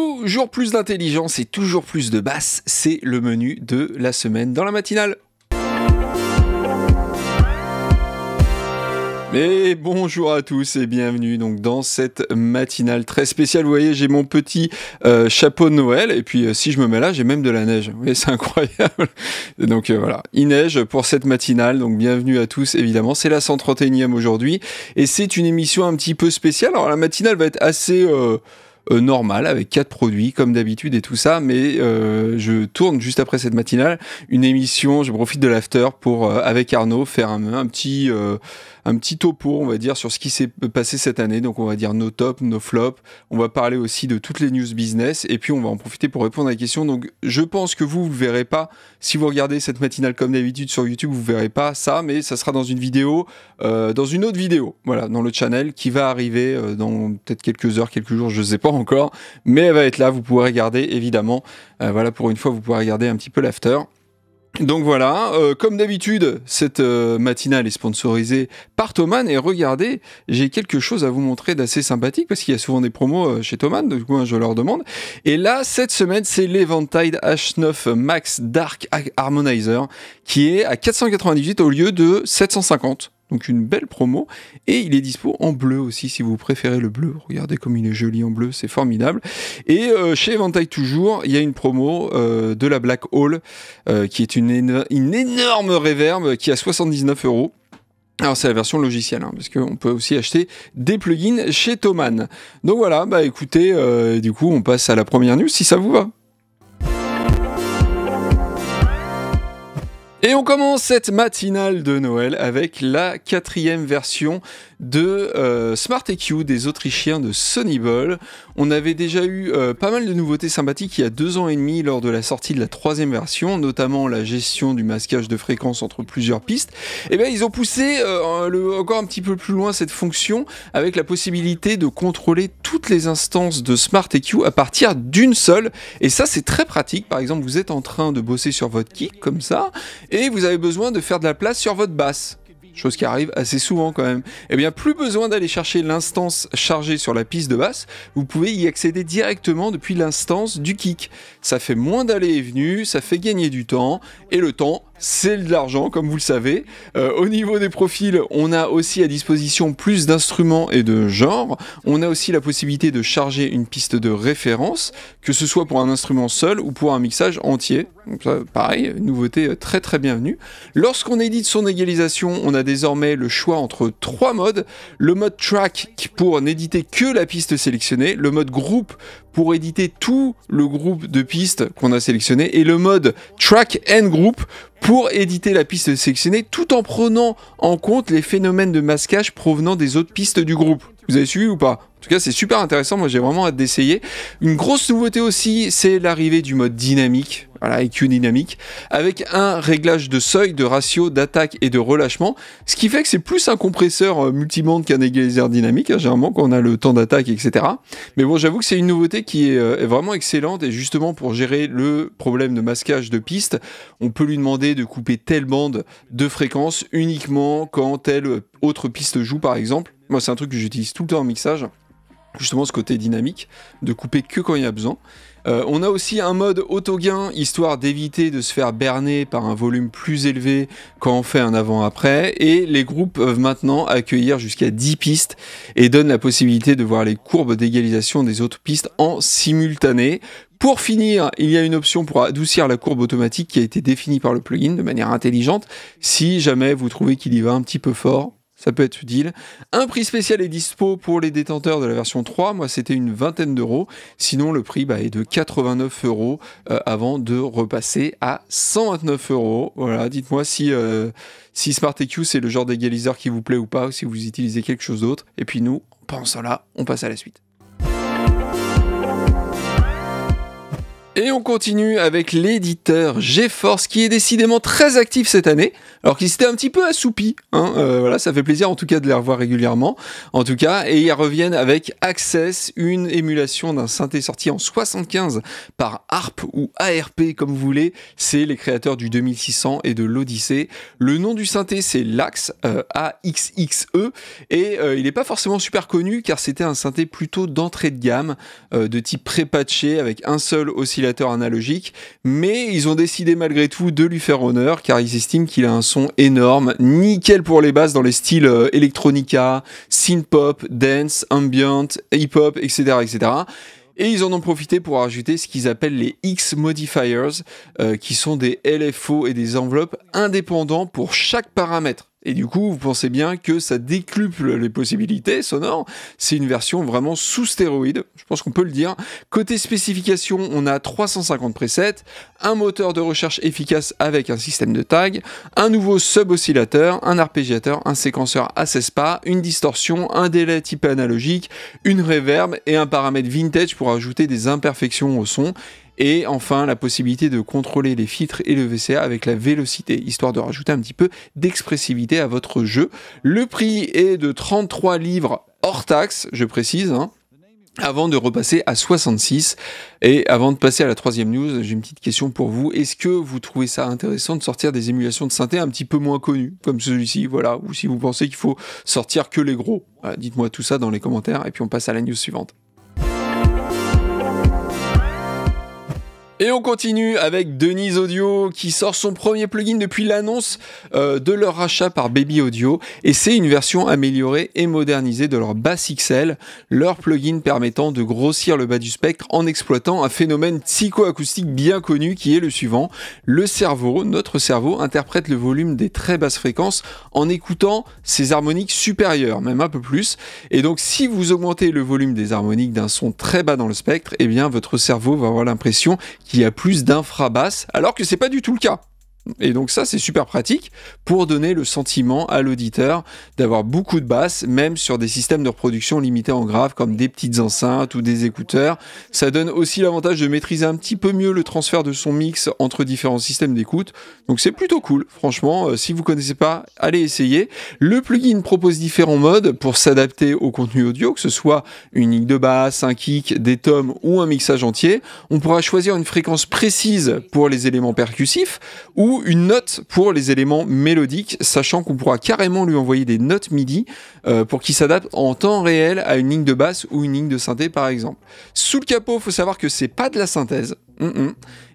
Toujours plus d'intelligence et toujours plus de basse, c'est le menu de la semaine dans la matinale. Et bonjour à tous et bienvenue donc dans cette matinale très spéciale. Vous voyez, j'ai mon petit euh, chapeau de Noël et puis euh, si je me mets là, j'ai même de la neige. Vous voyez, c'est incroyable. donc euh, voilà, il neige pour cette matinale. Donc bienvenue à tous évidemment. C'est la 131e aujourd'hui et c'est une émission un petit peu spéciale. Alors la matinale va être assez euh, normal avec quatre produits comme d'habitude et tout ça. Mais euh, je tourne juste après cette matinale une émission. Je profite de l'after pour euh, avec Arnaud faire un petit un petit topo, on va dire, sur ce qui s'est passé cette année. Donc, on va dire nos tops, nos flops. On va parler aussi de toutes les news business. Et puis, on va en profiter pour répondre à la question. Donc, je pense que vous ne verrez pas. Si vous regardez cette matinale comme d'habitude sur YouTube, vous ne verrez pas ça. Mais ça sera dans une vidéo, euh, dans une autre vidéo, voilà, dans le channel qui va arriver euh, dans peut-être quelques heures, quelques jours, je ne sais pas encore. Mais elle va être là. Vous pourrez regarder, évidemment. Euh, voilà, pour une fois, vous pourrez regarder un petit peu l'after. Donc voilà, euh, comme d'habitude, cette euh, matinale est sponsorisée par Thoman. Et regardez, j'ai quelque chose à vous montrer d'assez sympathique parce qu'il y a souvent des promos euh, chez Thoman, du coup hein, je leur demande. Et là, cette semaine, c'est l'Eventide H9 Max Dark Harmonizer qui est à 498 au lieu de 750 donc une belle promo. Et il est dispo en bleu aussi, si vous préférez le bleu. Regardez comme il est joli en bleu, c'est formidable. Et euh, chez Eventail toujours, il y a une promo euh, de la Black Hole, euh, qui est une, énorme Reverb, qui a 79 euros. Alors c'est la version logicielle, hein, parce qu'on peut aussi acheter des plugins chez Thoman. Donc voilà, bah écoutez, du coup on passe à la première news si ça vous va. Et on commence cette matinale de Noël avec la quatrième version de euh, Smart EQ des Autrichiens de Sony Ball. On avait déjà eu euh, pas mal de nouveautés sympathiques il y a deux ans et demi lors de la sortie de la troisième version, notamment la gestion du masquage de fréquence entre plusieurs pistes. Et eh bien ils ont poussé euh, encore un petit peu plus loin cette fonction avec la possibilité de contrôler toutes les instances de Smart EQ à partir d'une seule. Et ça c'est très pratique. Par exemple vous êtes en train de bosser sur votre kick comme ça et vous avez besoin de faire de la place sur votre basse chose qui arrive assez souvent quand même, Et eh bien plus besoin d'aller chercher l'instance chargée sur la piste de basse, vous pouvez y accéder directement depuis l'instance du kick. Ça fait moins d'aller et venues, ça fait gagner du temps, et le temps, c'est de l'argent, comme vous le savez. Euh, au niveau des profils, on a aussi à disposition plus d'instruments et de genres. On a aussi la possibilité de charger une piste de référence, que ce soit pour un instrument seul ou pour un mixage entier. pareil, nouveauté euh, très très bienvenue. Lorsqu'on édite son égalisation, on a désormais le choix entre trois modes. Le mode track pour n'éditer que la piste sélectionnée, le mode groupe pour éditer tout le groupe de pistes qu'on a sélectionné et le mode track and group pour éditer la piste sélectionnée tout en prenant en compte les phénomènes de masquage provenant des autres pistes du groupe. Vous avez suivi ou pas En tout cas, c'est super intéressant. Moi, j'ai vraiment hâte d'essayer. Une grosse nouveauté aussi, c'est l'arrivée du mode dynamique. Voilà, EQ dynamique, avec un réglage de seuil, de ratio, d'attaque et de relâchement, ce qui fait que c'est plus un compresseur euh, multibande qu'un égaliseur dynamique, hein. généralement quand on a le temps d'attaque, etc. Mais bon, j'avoue que c'est une nouveauté qui est, euh, est vraiment excellente, et justement pour gérer le problème de masquage de piste, on peut lui demander de couper telle bande de fréquence uniquement quand telle euh, autre piste joue, par exemple, moi, c'est un truc que j'utilise tout le temps en mixage. Justement, ce côté dynamique, de couper que quand il y a besoin. Euh, on a aussi un mode auto-gain, histoire d'éviter de se faire berner par un volume plus élevé quand on fait un avant-après. Et les groupes peuvent maintenant accueillir jusqu'à 10 pistes et donnent la possibilité de voir les courbes d'égalisation des autres pistes en simultané. Pour finir, il y a une option pour adoucir la courbe automatique qui a été définie par le plugin de manière intelligente. Si jamais vous trouvez qu'il y va un petit peu fort, ça peut être utile. Un prix spécial est dispo pour les détenteurs de la version 3. Moi, c'était une vingtaine d'euros. Sinon, le prix bah, est de 89 euros euh, avant de repasser à 129 euros. Voilà, dites-moi si, euh, Smart Smart e c'est le genre d'égaliseur qui vous plaît ou pas, ou si vous utilisez quelque chose d'autre. Et puis nous, en pensant là, on passe à la suite. Et on continue avec l'éditeur GeForce qui est décidément très actif cette année, alors qu'il s'était un petit peu assoupi. Hein. Euh, voilà, ça fait plaisir en tout cas de les revoir régulièrement, en tout cas. Et ils reviennent avec Access, une émulation d'un synthé sorti en 75 par ARP ou ARP comme vous voulez. C'est les créateurs du 2600 et de l'Odyssée. Le nom du synthé c'est LAX, AXXE, euh, a e. et euh, il n'est pas forcément super connu car c'était un synthé plutôt d'entrée de gamme, de type pré-patché avec un seul oscillateur analogique, mais ils ont décidé malgré tout de lui faire honneur car ils estiment qu'il a un son énorme, nickel pour les basses dans les styles euh, electronica, synth-pop, dance, ambient, hip-hop, etc., etc. Et ils en ont profité pour ajouter ce qu'ils appellent les X modifiers, euh, qui sont des LFO et des enveloppes indépendants pour chaque paramètre. Et du coup, vous pensez bien que ça décuple les possibilités sonores. C'est une version vraiment sous stéroïde, je pense qu'on peut le dire. Côté spécification, on a 350 presets, un moteur de recherche efficace avec un système de tag, un nouveau sub-oscillateur, un arpégiateur, un séquenceur à 16 pas, une distorsion, un délai type analogique, une reverb et un paramètre vintage pour ajouter des imperfections au son. Et enfin, la possibilité de contrôler les filtres et le VCA avec la vélocité, histoire de rajouter un petit peu d'expressivité à votre jeu. Le prix est de 33 livres hors taxe, je précise, hein, avant de repasser à 66. Et avant de passer à la troisième news, j'ai une petite question pour vous. Est-ce que vous trouvez ça intéressant de sortir des émulations de synthé un petit peu moins connues, comme celui-ci, voilà, ou si vous pensez qu'il faut sortir que les gros Dites-moi tout ça dans les commentaires et puis on passe à la news suivante. Et on continue avec Denise Audio qui sort son premier plugin depuis l'annonce euh, de leur rachat par Baby Audio et c'est une version améliorée et modernisée de leur Bass XL, leur plugin permettant de grossir le bas du spectre en exploitant un phénomène psychoacoustique bien connu qui est le suivant. Le cerveau, notre cerveau, interprète le volume des très basses fréquences en écoutant ses harmoniques supérieures, même un peu plus. Et donc si vous augmentez le volume des harmoniques d'un son très bas dans le spectre, eh bien votre cerveau va avoir l'impression qu'il y a plus d'infrabasses, alors que c'est pas du tout le cas. Et donc ça, c'est super pratique pour donner le sentiment à l'auditeur d'avoir beaucoup de basses, même sur des systèmes de reproduction limités en grave, comme des petites enceintes ou des écouteurs. Ça donne aussi l'avantage de maîtriser un petit peu mieux le transfert de son mix entre différents systèmes d'écoute. Donc c'est plutôt cool, franchement, euh, si vous connaissez pas, allez essayer. Le plugin propose différents modes pour s'adapter au contenu audio, que ce soit une ligne de basse, un kick, des tomes ou un mixage entier. On pourra choisir une fréquence précise pour les éléments percussifs ou une note pour les éléments mélodiques, sachant qu'on pourra carrément lui envoyer des notes MIDI euh, pour qu'il s'adapte en temps réel à une ligne de basse ou une ligne de synthé par exemple. Sous le capot, faut savoir que c'est pas de la synthèse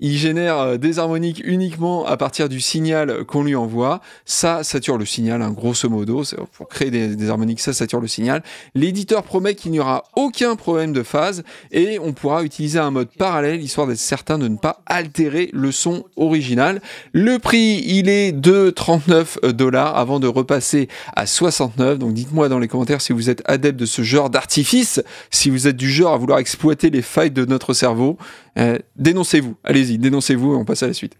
il génère euh, des harmoniques uniquement à partir du signal qu'on lui envoie. Ça sature le signal, hein, grosso modo. Euh, pour créer des, harmoniques, ça sature le signal. L'éditeur promet qu'il n'y aura aucun problème de phase et on pourra utiliser un mode parallèle histoire d'être certain de ne pas altérer le son original. Le prix, il est de 39 dollars avant de repasser à 69. Donc dites-moi dans les commentaires si vous êtes adepte de ce genre d'artifice, si vous êtes du genre à vouloir exploiter les failles de notre cerveau. Euh, dénoncez-vous, allez-y, dénoncez-vous, on passe à la suite.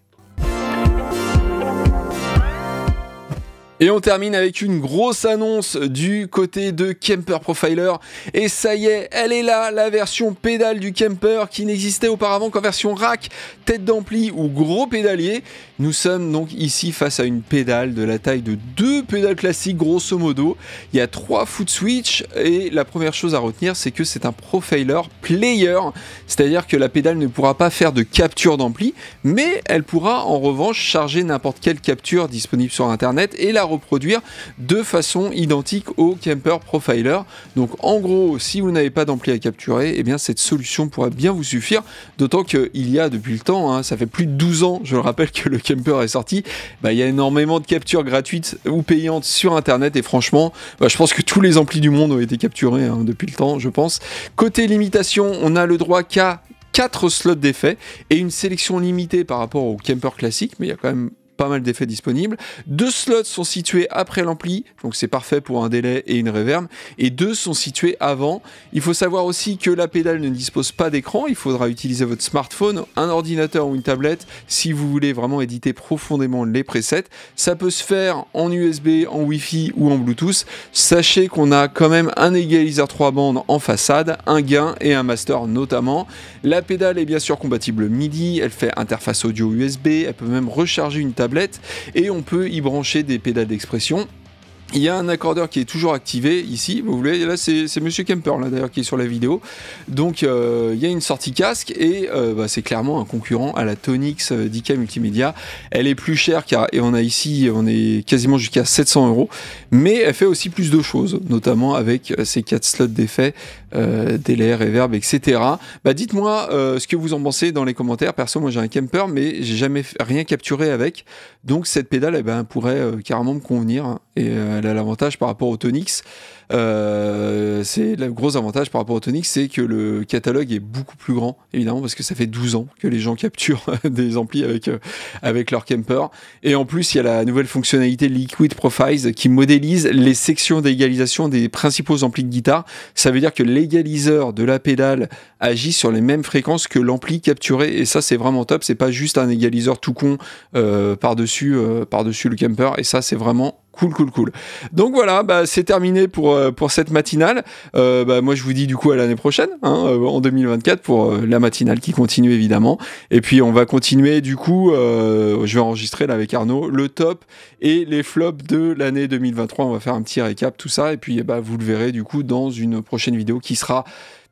Et on termine avec une grosse annonce du côté de Kemper Profiler. Et ça y est, elle est là, la version pédale du Kemper qui n'existait auparavant qu'en version rack, tête d'ampli ou gros pédalier. Nous sommes donc ici face à une pédale de la taille de deux pédales classiques grosso modo. Il y a trois foot switch et la première chose à retenir c'est que c'est un Profiler player, c'est-à-dire que la pédale ne pourra pas faire de capture d'ampli, mais elle pourra en revanche charger n'importe quelle capture disponible sur internet et la reproduire de façon identique au Camper Profiler. Donc en gros, si vous n'avez pas d'ampli à capturer, et eh bien cette solution pourrait bien vous suffire, d'autant qu'il y a depuis le temps, hein, ça fait plus de 12 ans, je le rappelle, que le Camper est sorti, bah, il y a énormément de captures gratuites ou payantes sur Internet, et franchement, bah, je pense que tous les amplis du monde ont été capturés hein, depuis le temps, je pense. Côté limitation, on a le droit qu'à 4 slots d'effet et une sélection limitée par rapport au camper classique, mais il y a quand même mal d'effets disponibles. Deux slots sont situés après l'ampli, donc c'est parfait pour un délai et une reverb, et deux sont situés avant. Il faut savoir aussi que la pédale ne dispose pas d'écran, il faudra utiliser votre smartphone, un ordinateur ou une tablette si vous voulez vraiment éditer profondément les presets. Ça peut se faire en USB, en Wi-Fi ou en Bluetooth. Sachez qu'on a quand même un égaliseur 3 bandes en façade, un gain et un master notamment. La pédale est bien sûr compatible MIDI, elle fait interface audio USB, elle peut même recharger une tablette et on peut y brancher des pédales d'expression il y a un accordeur qui est toujours activé ici, vous voulez, là c'est Monsieur Kemper là d'ailleurs qui est sur la vidéo. Donc euh, il y a une sortie casque et euh, bah, c'est clairement un concurrent à la Tonix euh, DK Multimédia. Elle est plus chère car et on a ici, on est quasiment jusqu'à 700 euros, mais elle fait aussi plus de choses, notamment avec ses quatre slots d'effet, euh, délai, reverb, etc. Bah dites-moi ce que vous en pensez dans les commentaires. Perso, moi j'ai un Kemper mais j'ai jamais rien capturé avec, donc cette pédale eh ben, pourrait carrément me convenir hein, elle a l'avantage par rapport au Tonix. Euh, c'est le gros avantage par rapport au Tonix, c'est que le catalogue est beaucoup plus grand, évidemment, parce que ça fait 12 ans que les gens capturent des amplis avec, euh, avec leur camper. Et en plus, il y a la nouvelle fonctionnalité Liquid Profiles qui modélise les sections d'égalisation des principaux amplis de guitare. Ça veut dire que l'égaliseur de la pédale agit sur les mêmes fréquences que l'ampli capturé. Et ça, c'est vraiment top. C'est pas juste un égaliseur tout con euh, par-dessus par-dessus le camper. Et ça, c'est vraiment Cool, cool, cool. Donc voilà, bah, c'est terminé pour, euh, pour cette matinale. Euh, bah, moi, je vous dis du coup à l'année prochaine, hein, euh, en 2024, pour la matinale qui continue évidemment. Et puis, on va continuer du coup, je vais enregistrer là avec Arnaud, le top et les flops de l'année 2023. On va faire un petit récap, tout ça. Et puis, bah, vous le verrez du coup dans une prochaine vidéo qui sera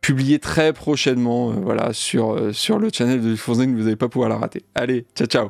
publiée très prochainement voilà, sur, sur le channel de Fonzen, Vous n'allez pas pouvoir la rater. Allez, ciao, ciao